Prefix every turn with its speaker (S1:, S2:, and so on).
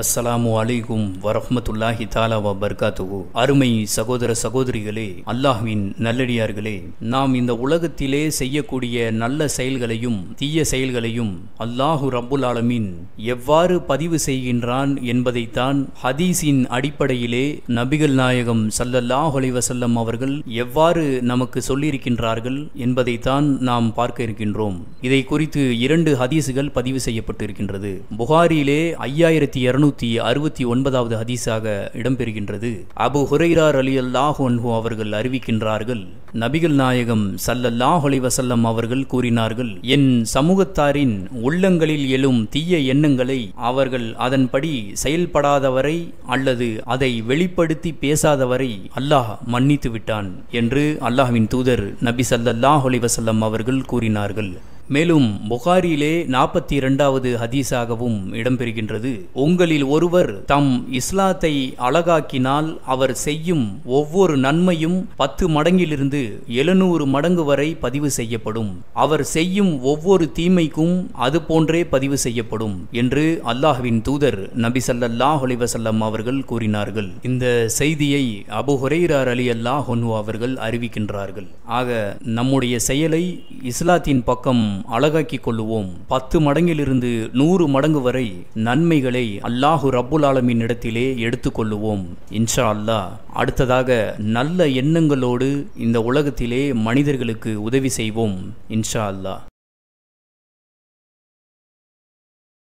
S1: அஸ்ஸலாமு அலைக்கும் வரஹமத்துல்லாஹி தாலா வபர்காத்துகு அருமை சகோதர சகோதரிகளே அல்லாஹ்வின் நல்லடியார்களே நாம் இந்த உலகத்திலே செய்யக்கூடிய நல்ல செயல்களையும் தீய செயல்களையும் அல்லாஹு ரபுல் ஆலமின் எவ்வாறு பதிவு செய்கின்றான் என்பதைத்தான் ஹதீஸின் அடிப்படையிலே நபிகள் நாயகம் சல்லல்லாஹ் அலைவசல்லம் அவர்கள் எவ்வாறு நமக்கு சொல்லியிருக்கின்றார்கள் என்பதைத்தான் நாம் பார்க்க இருக்கின்றோம் இதை குறித்து இரண்டு ஹதீஸுகள் பதிவு செய்யப்பட்டிருக்கின்றது புகாரிலே ஐயாயிரத்தி அறுநூத்தி அறுபத்தி ஒன்பதாவது ஹதீஸாக இடம்பெறுகின்றது அபு ஹுரைரார் அலி அல்லாஹ் அவர்கள் அறிவிக்கின்றார்கள் நபிகள் நாயகம் சல்லல்லாஹ் அலிவசல்லம் அவர்கள் கூறினார்கள் என் சமூகத்தாரின் உள்ளங்களில் எழும் தீய எண்ணங்களை அவர்கள் அதன்படி செயல்படாதவரை அல்லது அதை வெளிப்படுத்தி பேசாதவரை அல்லாஹ் மன்னித்து விட்டான் என்று அல்லாஹ்வின் தூதர் நபி சல்லல்லாஹ் அலிவசல்லம் அவர்கள் கூறினார்கள் மேலும் புகாரியிலே நாற்பத்தி இரண்டாவது ஹதீஸாகவும் இடம்பெறுகின்றது உங்களில் ஒருவர் தம் இஸ்லாத்தை அழகாக்கினால் அவர் செய்யும் ஒவ்வொரு நன்மையும் பத்து மடங்கிலிருந்து எழுநூறு மடங்கு வரை பதிவு செய்யப்படும் அவர் செய்யும் ஒவ்வொரு தீமைக்கும் அது போன்றே பதிவு செய்யப்படும் என்று அல்லாஹுவின் தூதர் நபி சல்லாஹ் அலிவசல்லம் அவர்கள் கூறினார்கள் இந்த செய்தியை அபு ஹுரைரார் அலி அல்லாஹ் ஒன்வா அவர்கள் அறிவிக்கின்றார்கள் ஆக நம்முடைய செயலை இஸ்லாத்தின் பக்கம் அழகாக்கி கொள்ளுவோம் பத்து மடங்கிலிருந்து நூறு மடங்கு வரை நன்மைகளை அல்லாஹு ரப்புல் ஆலமின் இடத்திலே எடுத்துக்கொள்ளுவோம் இன்ஷா அல்லா அடுத்ததாக நல்ல எண்ணங்களோடு இந்த உலகத்திலே மனிதர்களுக்கு உதவி செய்வோம் இன்ஷா அல்லா